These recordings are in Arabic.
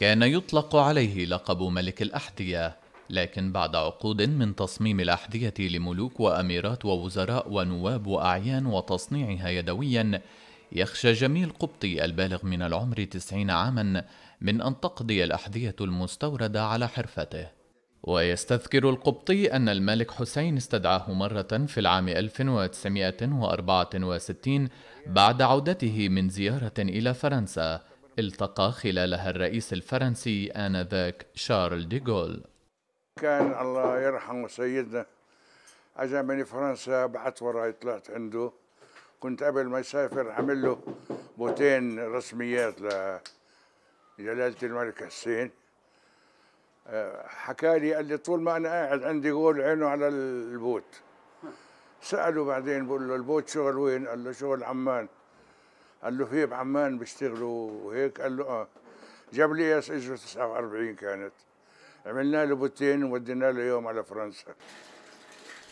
كان يطلق عليه لقب ملك الأحذية لكن بعد عقود من تصميم الأحذية لملوك وأميرات ووزراء ونواب وأعيان وتصنيعها يدويا يخشى جميل قبطي البالغ من العمر تسعين عاما من أن تقضي الأحذية المستوردة على حرفته ويستذكر القبطي أن الملك حسين استدعاه مرة في العام 1964 بعد عودته من زيارة إلى فرنسا التقى خلالها الرئيس الفرنسي آنذاك شارل ديغول كان الله يرحمه سيدنا اجى من فرنسا بعت وراي طلعت عنده كنت قبل ما يسافر عامل له بوتين رسميات لجلالة الملك حسين حكى لي قال لي طول ما انا قاعد عندي قول عينه على البوت سأله بعدين بقول له البوت شغل وين؟ قال له شغل عمان قال له في بعمان بيشتغلوا وهيك قال له اه جاب لي اس اجره 49 كانت عملنا له بوتين وودينا له يوم على فرنسا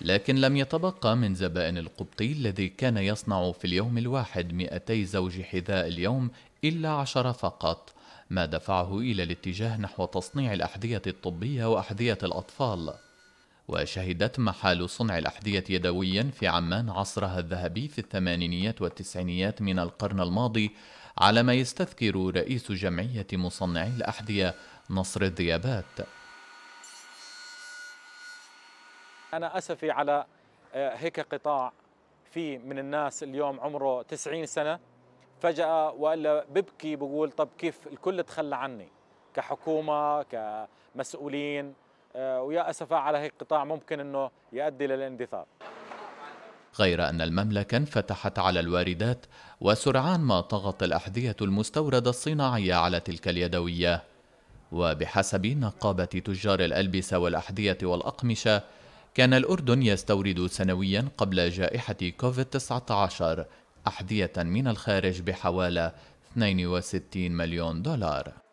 لكن لم يتبقى من زبائن القبطي الذي كان يصنع في اليوم الواحد 200 زوج حذاء اليوم إلا عشرة فقط ما دفعه إلى الاتجاه نحو تصنيع الأحذية الطبية وأحذية الأطفال وشهدت محال صنع الأحذية يدويا في عمان عصرها الذهبي في الثمانينيات والتسعينيات من القرن الماضي على ما يستذكر رئيس جمعية مصنعي الأحذية نصر الذيابات أنا أسفي على آه، هيك قطاع في من الناس اليوم عمره 90 سنة فجأة وإلا ببكي بقول طب كيف الكل تخلى عني كحكومة كمسؤولين آه، ويا اسفا على هيك قطاع ممكن انه يؤدي للاندثار غير أن المملكة انفتحت على الواردات وسرعان ما طغت الأحذية المستوردة الصناعية على تلك اليدوية وبحسب نقابة تجار الألبسة والأحذية والأقمشة كان الأردن يستورد سنويا قبل جائحة كوفيد-19 أحذية من الخارج بحوالي 62 مليون دولار